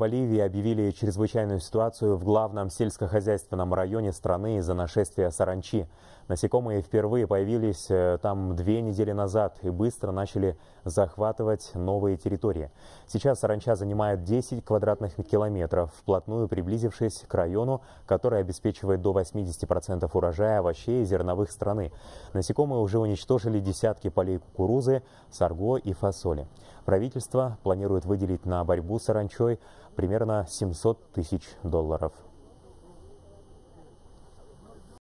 Боливии объявили чрезвычайную ситуацию в главном сельскохозяйственном районе страны из-за нашествия саранчи. Насекомые впервые появились э, там две недели назад и быстро начали захватывать новые территории. Сейчас саранча занимает 10 квадратных километров, вплотную приблизившись к району, который обеспечивает до 80% урожая овощей и зерновых страны. Насекомые уже уничтожили десятки полей кукурузы, сорго и фасоли. Правительство планирует выделить на борьбу с саранчой примерно 700 тысяч долларов.